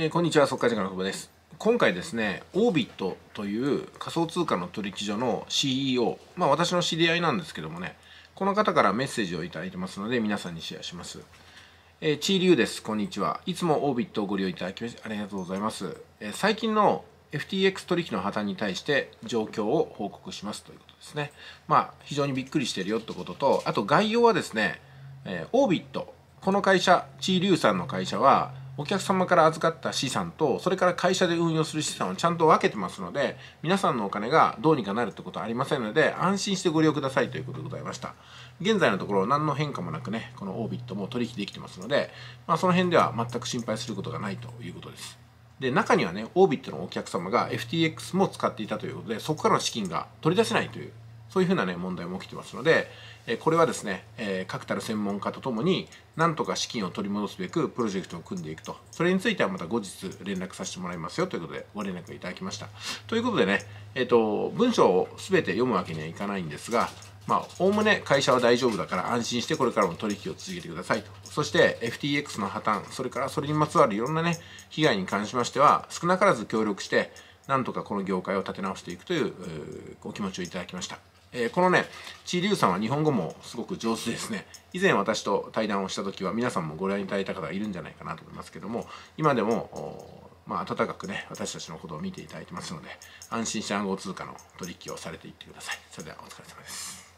えー、こんにちは、速解時間の久保です。今回ですね、オービットという仮想通貨の取引所の CEO、まあ私の知り合いなんですけどもね、この方からメッセージを頂いてますので、皆さんにシェアします。えー、ーリュウです。こんにちは。いつもオービットをご利用いただきありがとうございます。えー、最近の FTX 取引の破綻に対して状況を報告しますということですね。まあ、非常にびっくりしてるよってことと、あと概要はですね、えー、オービット、この会社、チーリュウさんの会社は、お客様から預かった資産とそれから会社で運用する資産をちゃんと分けてますので皆さんのお金がどうにかなるってことはありませんので安心してご利用くださいということでございました現在のところ何の変化もなくねこのオービットも取引できてますので、まあ、その辺では全く心配することがないということですで中にはねオービットのお客様が FTX も使っていたということでそこからの資金が取り出せないというそういうふうな、ね、問題も起きてますので、えこれはですね、え確たる専門家とともになんとか資金を取り戻すべくプロジェクトを組んでいくとそれについてはまた後日連絡させてもらいますよということでご連絡いただきましたということでね、えーと、文章を全て読むわけにはいかないんですがまあ、おおむね会社は大丈夫だから安心してこれからも取引を続けてくださいと。そして FTX の破綻、それからそれにまつわるいろんなね、被害に関しましては、少なからず協力して、なんとかこの業界を立て直していくというお気持ちをいただきました。えー、このね、チリュウさんは日本語もすごく上手ですね。以前私と対談をした時は皆さんもご覧いただいた方がいるんじゃないかなと思いますけども、今でも、まあ、温かくね、私たちのことを見ていただいてますので、安心して暗号通貨の取引をされていってください。それではお疲れ様です。